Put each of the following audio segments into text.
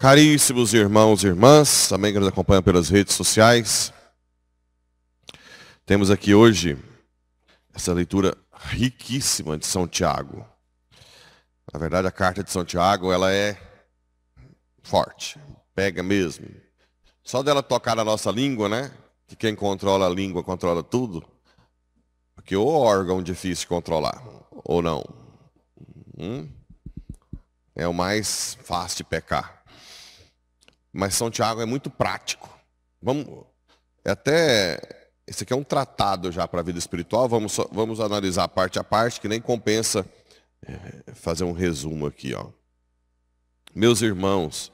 Caríssimos irmãos e irmãs, também que nos acompanham pelas redes sociais, temos aqui hoje essa leitura riquíssima de São Tiago. Na verdade, a carta de São Tiago, ela é forte, pega mesmo. Só dela tocar na nossa língua, né? Que quem controla a língua controla tudo. Porque o órgão difícil de controlar, ou não. Hum? É o mais fácil de pecar. Mas São Tiago é muito prático. Vamos é até esse aqui é um tratado já para a vida espiritual. Vamos vamos analisar parte a parte que nem compensa é, fazer um resumo aqui, ó. Meus irmãos,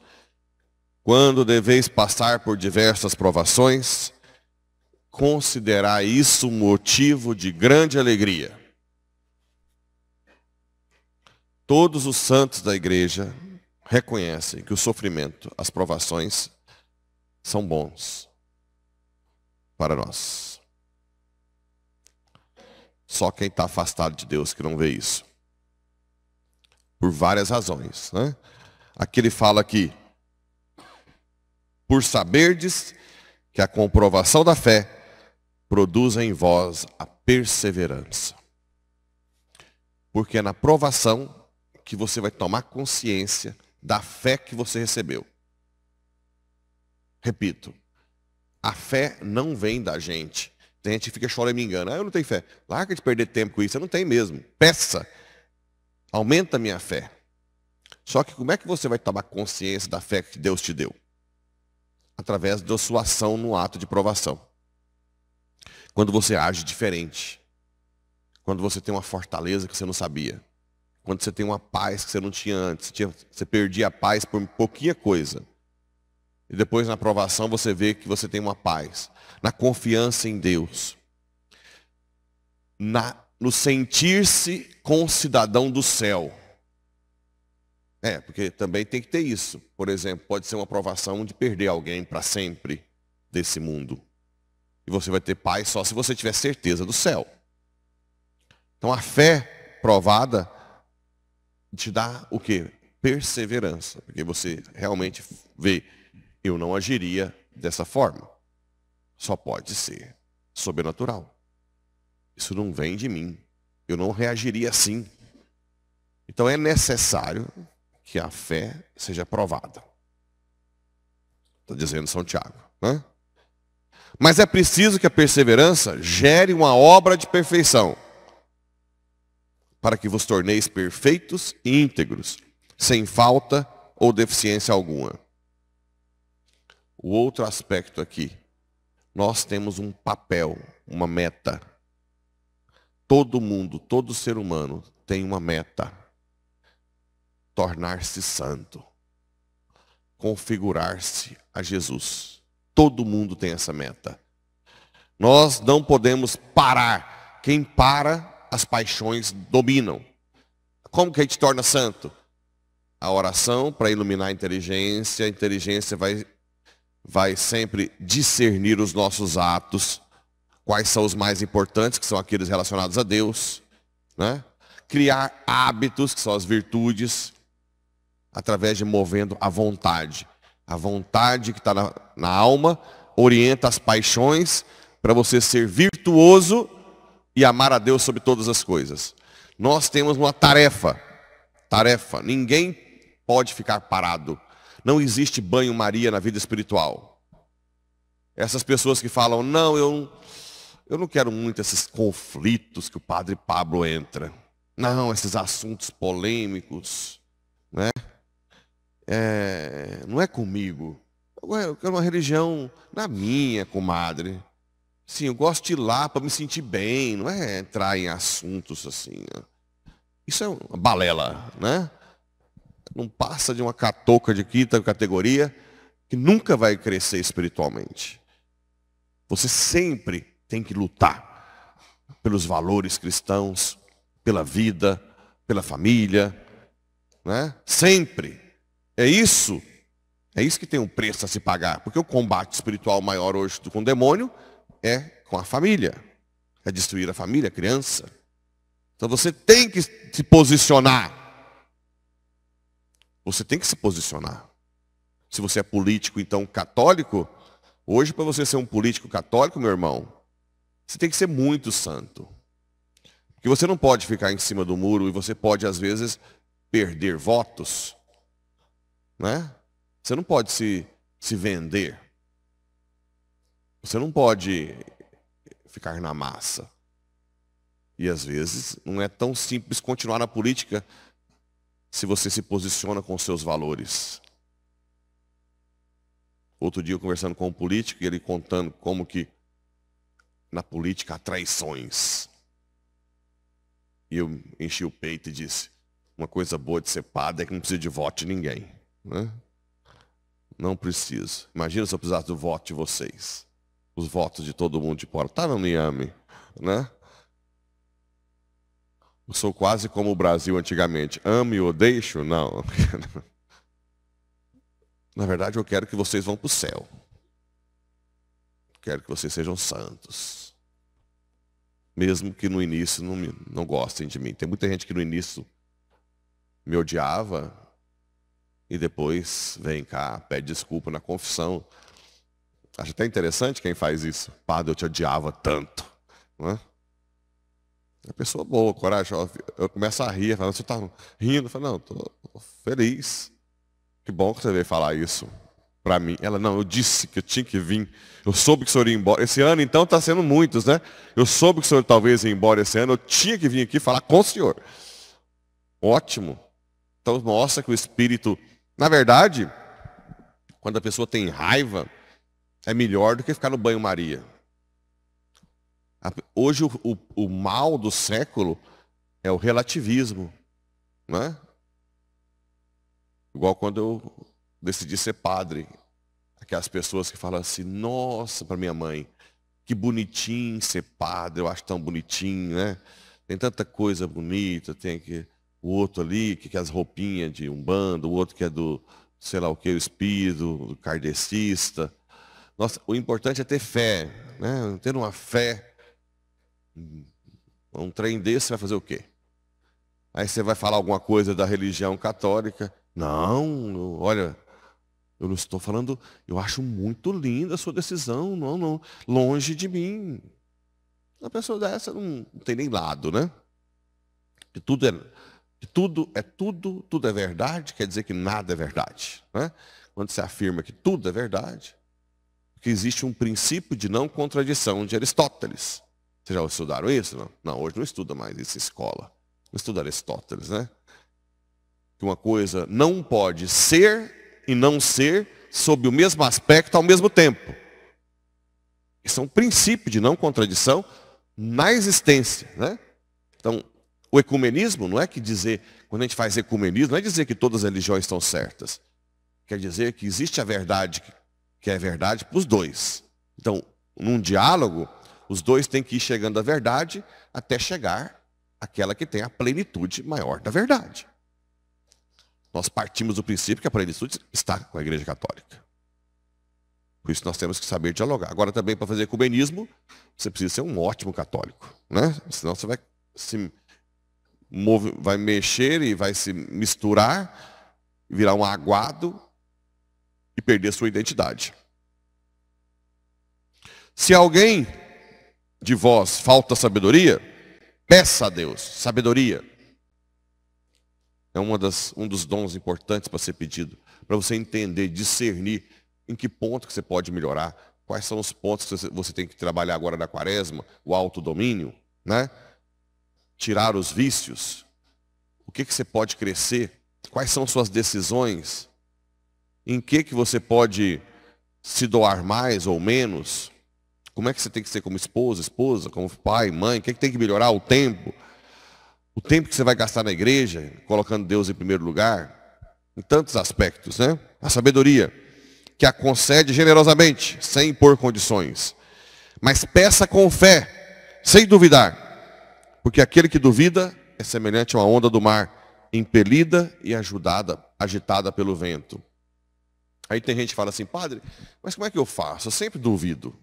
quando deveis passar por diversas provações, considerar isso motivo de grande alegria. Todos os santos da igreja reconhecem que o sofrimento, as provações, são bons para nós. Só quem está afastado de Deus que não vê isso. Por várias razões. Né? Aqui ele fala que, por saberdes que a comprovação da fé produz em vós a perseverança. Porque é na provação que você vai tomar consciência da fé que você recebeu. Repito, a fé não vem da gente. Tem gente que fica chorando e me engana. Ah, eu não tenho fé. Larga de perder tempo com isso. Eu não tenho mesmo. Peça. Aumenta a minha fé. Só que como é que você vai tomar consciência da fé que Deus te deu? Através da sua ação no ato de provação. Quando você age diferente. Quando você tem uma fortaleza que você não sabia. Quando você tem uma paz que você não tinha antes. Você, tinha, você perdia a paz por pouquinha coisa. E depois na aprovação você vê que você tem uma paz. Na confiança em Deus. Na, no sentir-se com cidadão do céu. É, porque também tem que ter isso. Por exemplo, pode ser uma aprovação de perder alguém para sempre desse mundo. E você vai ter paz só se você tiver certeza do céu. Então a fé provada te dá o que Perseverança. Porque você realmente vê, eu não agiria dessa forma. Só pode ser sobrenatural. Isso não vem de mim. Eu não reagiria assim. Então é necessário que a fé seja provada. Está dizendo São Tiago. Né? Mas é preciso que a perseverança gere uma obra de perfeição para que vos torneis perfeitos e íntegros, sem falta ou deficiência alguma. O outro aspecto aqui, nós temos um papel, uma meta. Todo mundo, todo ser humano tem uma meta: tornar-se santo, configurar-se a Jesus. Todo mundo tem essa meta. Nós não podemos parar. Quem para as paixões dominam. Como que a gente torna santo? A oração para iluminar a inteligência, a inteligência vai, vai sempre discernir os nossos atos, quais são os mais importantes, que são aqueles relacionados a Deus, né? criar hábitos, que são as virtudes, através de movendo a vontade. A vontade que está na, na alma orienta as paixões para você ser virtuoso e amar a Deus sobre todas as coisas. Nós temos uma tarefa. Tarefa. Ninguém pode ficar parado. Não existe banho-maria na vida espiritual. Essas pessoas que falam, não, eu, eu não quero muito esses conflitos que o padre Pablo entra. Não, esses assuntos polêmicos. Né? É, não é comigo. Eu quero uma religião na minha, comadre. Sim, eu gosto de ir lá para me sentir bem, não é entrar em assuntos assim. Né? Isso é uma balela, né? Não passa de uma catoca de quinta categoria que nunca vai crescer espiritualmente. Você sempre tem que lutar pelos valores cristãos, pela vida, pela família, né? Sempre. É isso. É isso que tem um preço a se pagar, porque o combate espiritual maior hoje com o demônio é com a família. É destruir a família, a criança. Então você tem que se posicionar. Você tem que se posicionar. Se você é político, então católico, hoje para você ser um político católico, meu irmão, você tem que ser muito santo. Porque você não pode ficar em cima do muro e você pode, às vezes, perder votos. Né? Você não pode se, se vender. Você não pode ficar na massa. E às vezes não é tão simples continuar na política se você se posiciona com seus valores. Outro dia eu conversando com um político e ele contando como que na política há traições. E eu enchi o peito e disse, uma coisa boa de ser padre é que não precisa de voto de ninguém. Né? Não precisa. Imagina se eu precisasse do voto de vocês os votos de todo mundo de porta Tá, não me ame, né? Eu sou quase como o Brasil antigamente. amo e odeio? Não. Na verdade, eu quero que vocês vão para o céu. Quero que vocês sejam santos. Mesmo que no início não, me, não gostem de mim. Tem muita gente que no início me odiava e depois vem cá, pede desculpa na confissão. Acho até interessante quem faz isso. Padre, eu te odiava tanto. Não é? É pessoa boa, corajosa. Eu começo a rir, falando, você está rindo? Eu falo, não, estou feliz. Que bom que você veio falar isso para mim. Ela, não, eu disse que eu tinha que vir. Eu soube que o senhor ia embora. Esse ano, então, está sendo muitos, né? Eu soube que o senhor talvez ia embora esse ano. Eu tinha que vir aqui falar com o senhor. Ótimo. Então, mostra que o Espírito... Na verdade, quando a pessoa tem raiva, é melhor do que ficar no banho-maria. Hoje o, o, o, mal do século é o relativismo. Né? Igual quando eu decidi ser padre. Aquelas pessoas que falam assim, nossa, para minha mãe, que bonitinho ser padre, eu acho tão bonitinho, né? Tem tanta coisa bonita, tem que o outro ali que quer as roupinhas de um bando, o outro que é do, sei lá o que, o espírito, o kardecista. Nossa, o importante é ter fé, né? Ter uma fé. Um trem desse vai fazer o quê? Aí você vai falar alguma coisa da religião católica. Não, olha, eu não estou falando, eu acho muito linda a sua decisão, não, não, longe de mim. Uma pessoa dessa não, não tem nem lado, né? Que tudo é, que tudo é tudo, tudo é verdade, quer dizer que nada é verdade, né? Quando se afirma que tudo é verdade, que existe um princípio de não contradição de Aristóteles. Vocês já estudaram isso? Não, não hoje não estuda mais isso em escola. Não estuda Aristóteles, né? Que uma coisa não pode ser e não ser sob o mesmo aspecto ao mesmo tempo. Isso é um princípio de não contradição na existência. Né? Então, o ecumenismo não é que dizer, quando a gente faz ecumenismo, não é dizer que todas as religiões estão certas. Quer dizer que existe a verdade que é verdade para os dois. Então, num diálogo, os dois têm que ir chegando à verdade até chegar àquela que tem a plenitude maior da verdade. Nós partimos do princípio que a plenitude está com a Igreja Católica. Por isso nós temos que saber dialogar. Agora também para fazer ecumenismo, você precisa ser um ótimo católico, né? Senão você vai se move, vai mexer e vai se misturar, virar um aguado e perder sua identidade. Se alguém de vós falta sabedoria, peça a Deus sabedoria. É uma das, um dos dons importantes para ser pedido, para você entender, discernir em que ponto que você pode melhorar, quais são os pontos que você tem que trabalhar agora na quaresma, o autodomínio, né? tirar os vícios, o que, que você pode crescer, quais são suas decisões, em que, que você pode se doar mais ou menos, como é que você tem que ser como esposa, esposa, como pai, mãe? O que, é que tem que melhorar? O tempo. O tempo que você vai gastar na igreja, colocando Deus em primeiro lugar. Em tantos aspectos, né? A sabedoria, que a concede generosamente, sem impor condições. Mas peça com fé, sem duvidar. Porque aquele que duvida é semelhante a uma onda do mar, impelida e ajudada, agitada pelo vento. Aí tem gente que fala assim, padre, mas como é que eu faço? Eu sempre duvido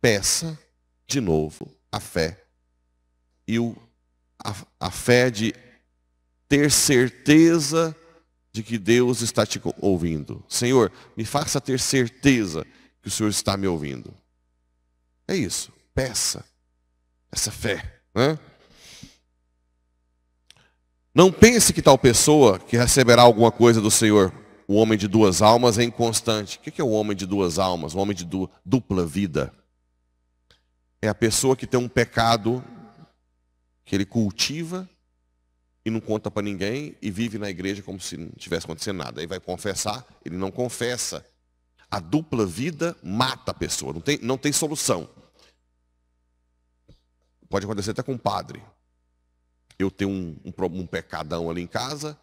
peça de novo a fé. E o, a, a fé de ter certeza de que Deus está te ouvindo. Senhor, me faça ter certeza que o Senhor está me ouvindo. É isso. Peça essa fé. Né? Não pense que tal pessoa que receberá alguma coisa do Senhor, o homem de duas almas, é inconstante. O que é o homem de duas almas? O homem de dupla vida é a pessoa que tem um pecado que ele cultiva e não conta para ninguém e vive na igreja como se não tivesse acontecendo nada. Aí vai confessar, ele não confessa. A dupla vida mata a pessoa, não tem, não tem solução. Pode acontecer até com o padre. Eu tenho um, um, um, pecadão ali em casa,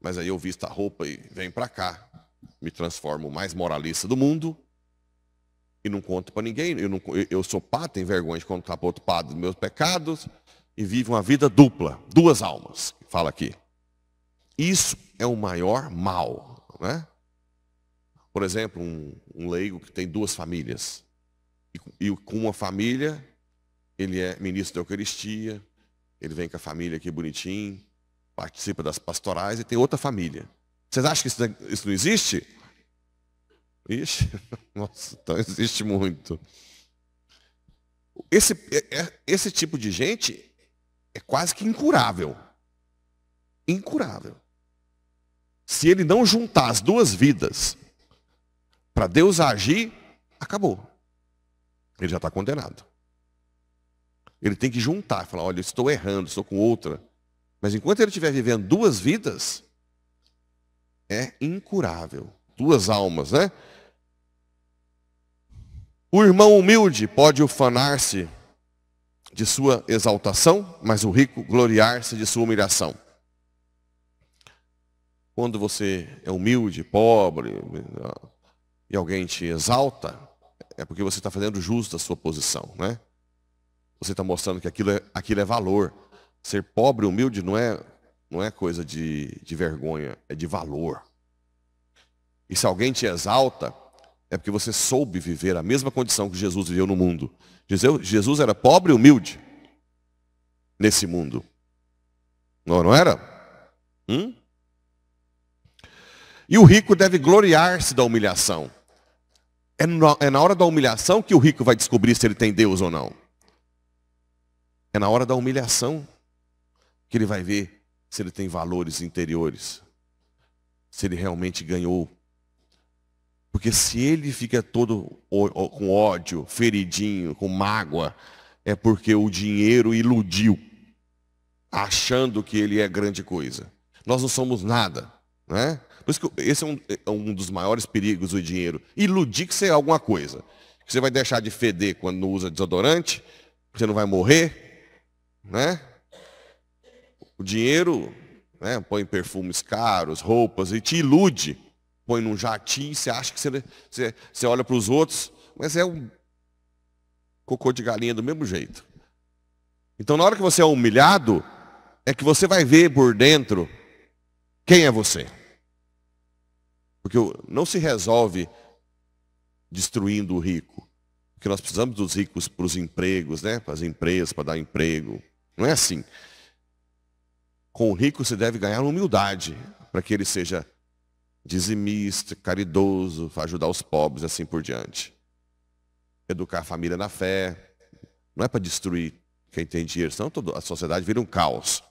mas aí eu visto a roupa e venho para cá. Me transformo mais moralista do mundo e não conto para ninguém. Eu, não, eu sou pato tenho vergonha de contar para outro padre dos meus pecados e vive uma vida dupla, duas almas, fala aqui. Isso é o maior mal, né Por exemplo, um, um leigo que tem duas famílias e, e com uma família ele é ministro da Eucaristia, ele vem com a família aqui bonitinho, participa das pastorais e tem outra família. Vocês acham que isso não é, existe? Ixi, nossa, então existe muito. Esse, é, é, esse tipo de gente é quase que incurável. Incurável. Se ele não juntar as duas vidas para Deus agir, acabou. Ele já está condenado. Ele tem que juntar, falar, olha, eu estou errando, estou com outra. Mas enquanto ele estiver vivendo duas vidas, é incurável. Duas almas, né? O irmão humilde pode ufanar-se de sua exaltação, mas o rico gloriar-se de sua humilhação. Quando você é humilde, pobre, e alguém te exalta, é porque você está fazendo justo a sua posição, né? Você está mostrando que aquilo é, aquilo é valor. Ser pobre, humilde, não é, não é coisa de, de vergonha, é de valor. E se alguém te exalta, é porque você soube viver a mesma condição que Jesus viveu no mundo. Jesus era pobre e humilde nesse mundo. Não, não era? Hum? E o rico deve gloriar-se da humilhação. É, é na hora da humilhação que o rico vai descobrir se ele tem Deus ou não. É na hora da humilhação que ele vai ver se ele tem valores interiores. Se ele realmente ganhou porque se ele fica todo com ódio, feridinho, com mágoa, é porque o dinheiro iludiu, achando que ele é grande coisa. Nós não somos nada, né? Por isso que esse é um, é um dos maiores perigos do dinheiro. Iludir que você é alguma coisa. Que você vai deixar de feder quando não usa desodorante, você não vai morrer, né? O dinheiro né, põe perfumes caros, roupas e te ilude põe num jatinho, você acha que você, você, você olha para os outros, mas é um cocô de galinha do mesmo jeito. Então, na hora que você é humilhado, é que você vai ver por dentro quem é você. Porque não se resolve destruindo o rico. Porque nós precisamos dos ricos para os empregos, né? para as empresas, para dar emprego. Não é assim. Com o rico você deve ganhar humildade, para que ele seja dizimista, caridoso, ajudar os pobres, assim por diante. Educar a família na fé. Não é para destruir quem tem dinheiro, senão toda a sociedade vira um caos.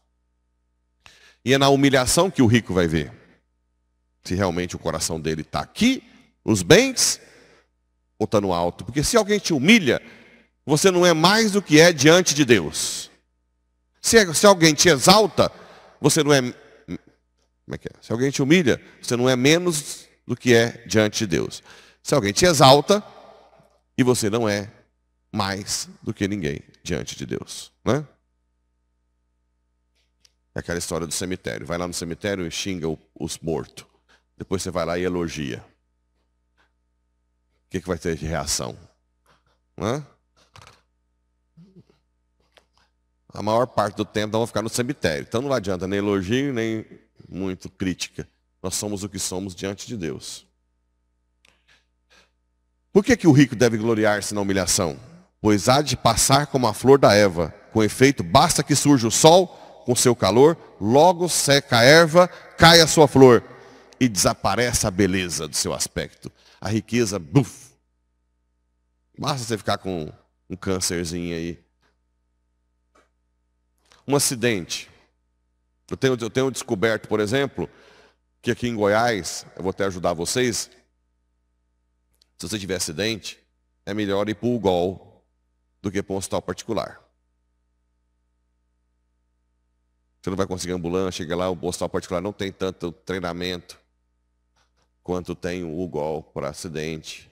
E é na humilhação que o rico vai ver. Se realmente o coração dele está aqui, os bens, ou está no alto. Porque se alguém te humilha, você não é mais do que é diante de Deus. Se, é, se alguém te exalta, você não é como é que é? Se alguém te humilha, você não é menos do que é diante de Deus. Se alguém te exalta, e você não é mais do que ninguém diante de Deus. Né? É aquela história do cemitério. Vai lá no cemitério e xinga os mortos. Depois você vai lá e elogia. O que, que vai ter de reação? Né? A maior parte do tempo nós vamos ficar no cemitério. Então não adianta nem elogio, nem muito crítica. Nós somos o que somos diante de Deus. Por que, que o rico deve gloriar-se na humilhação? Pois há de passar como a flor da Eva. Com efeito, basta que surja o sol com seu calor, logo seca a erva, cai a sua flor e desaparece a beleza do seu aspecto. A riqueza, buf. Basta você ficar com um câncerzinho aí. Um acidente. Eu tenho, eu tenho descoberto, por exemplo, que aqui em Goiás, eu vou até ajudar vocês, se você tiver acidente, é melhor ir para o GOL do que para um hospital particular. Você não vai conseguir ambulância, chega lá, o hospital particular não tem tanto treinamento quanto tem o gol para acidente.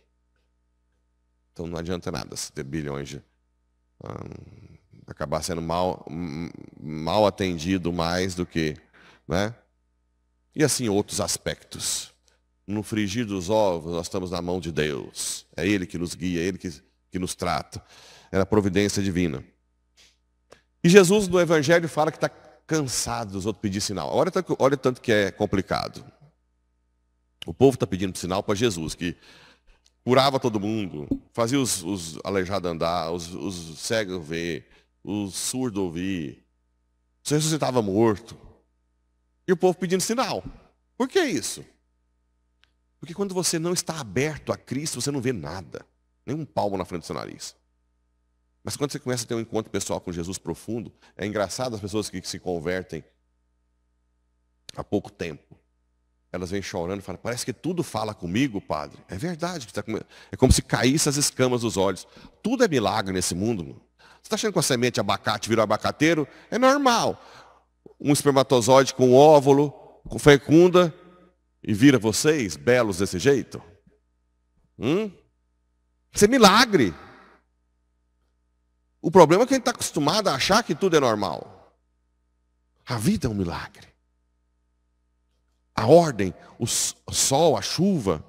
Então não adianta nada se ter bilhões de. Hum, acabar sendo mal, hum, mal atendido mais do que. Né? E assim outros aspectos. No frigir dos ovos, nós estamos na mão de Deus. É Ele que nos guia, é Ele que, que nos trata. Era é a providência divina. E Jesus no Evangelho fala que está cansado dos outros pedir sinal. Olha, olha tanto que é complicado. O povo está pedindo sinal para Jesus, que curava todo mundo, fazia os, os aleijados andar, os, os cegos ver, o surdo ouvir. se ressuscitava morto. E o povo pedindo sinal. Por que isso? Porque quando você não está aberto a Cristo, você não vê nada. Nenhum palmo na frente do seu nariz. Mas quando você começa a ter um encontro pessoal com Jesus profundo, é engraçado as pessoas que se convertem há pouco tempo. Elas vêm chorando e falam, parece que tudo fala comigo, padre. É verdade. Tá é como se caísse as escamas dos olhos. Tudo é milagre nesse mundo está achando que a semente abacate virou abacateiro? É normal. Um espermatozoide com óvulo, com fecunda, e vira vocês belos desse jeito? Hum? Isso é milagre. O problema é que a gente está acostumado a achar que tudo é normal. A vida é um milagre. A ordem, o sol, a chuva.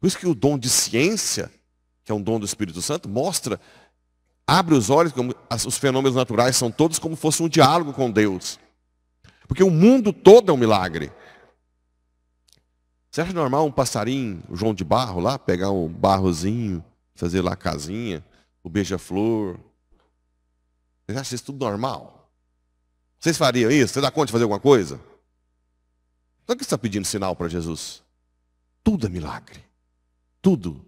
Por isso que o dom de ciência, que é um dom do Espírito Santo, mostra abre os olhos, como os fenômenos naturais são todos como fosse um diálogo com Deus. Porque o mundo todo é um milagre. Você acha normal um passarinho, o João de Barro, lá, pegar um barrozinho, fazer lá a casinha, o beija-flor? Você acha isso tudo normal? Vocês fariam isso? Você dá conta de fazer alguma coisa? Então, que você está pedindo sinal para Jesus? Tudo é milagre. Tudo.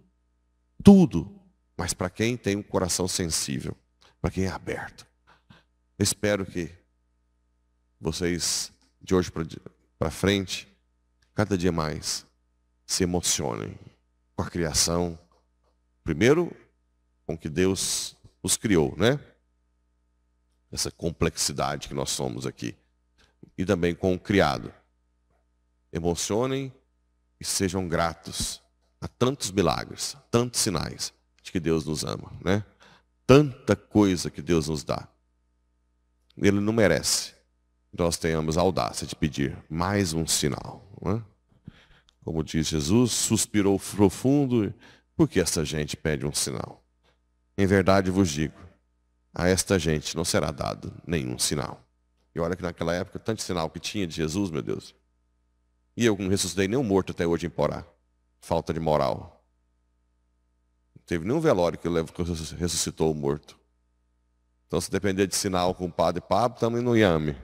Tudo mas para quem tem um coração sensível, para quem é aberto. Espero que vocês, de hoje para frente, cada dia mais, se emocionem com a criação. Primeiro, com que Deus os criou, né? Essa complexidade que nós somos aqui. E também com o criado. Emocionem e sejam gratos a tantos milagres, tantos sinais de que Deus nos ama, né? Tanta coisa que Deus nos dá. Ele não merece. Nós tenhamos a audácia de pedir mais um sinal. Né? Como diz Jesus, suspirou profundo, porque essa gente pede um sinal. Em verdade vos digo, a esta gente não será dado nenhum sinal. E olha que naquela época, tanto sinal que tinha de Jesus, meu Deus. E eu não ressuscitei nem um morto até hoje em Porá. Falta de moral teve nenhum velório que que ressuscitou o morto. Então, se depender de sinal com o padre Pablo, estamos no Yame.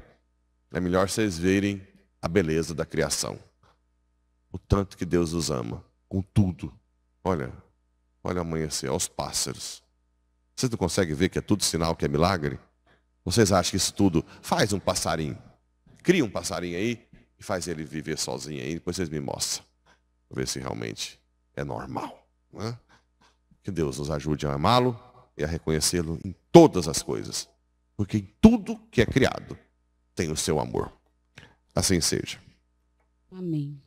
É melhor vocês verem a beleza da criação. O tanto que Deus os ama, com tudo. Olha, olha amanhecer, os pássaros. Vocês não conseguem ver que é tudo sinal, que é milagre? Vocês acham que isso tudo faz um passarinho? Cria um passarinho aí e faz ele viver sozinho aí, depois vocês me mostram. Vou ver se realmente é normal. Né? Que Deus nos ajude a amá-lo e a reconhecê-lo em todas as coisas. Porque em tudo que é criado tem o seu amor. Assim seja. Amém.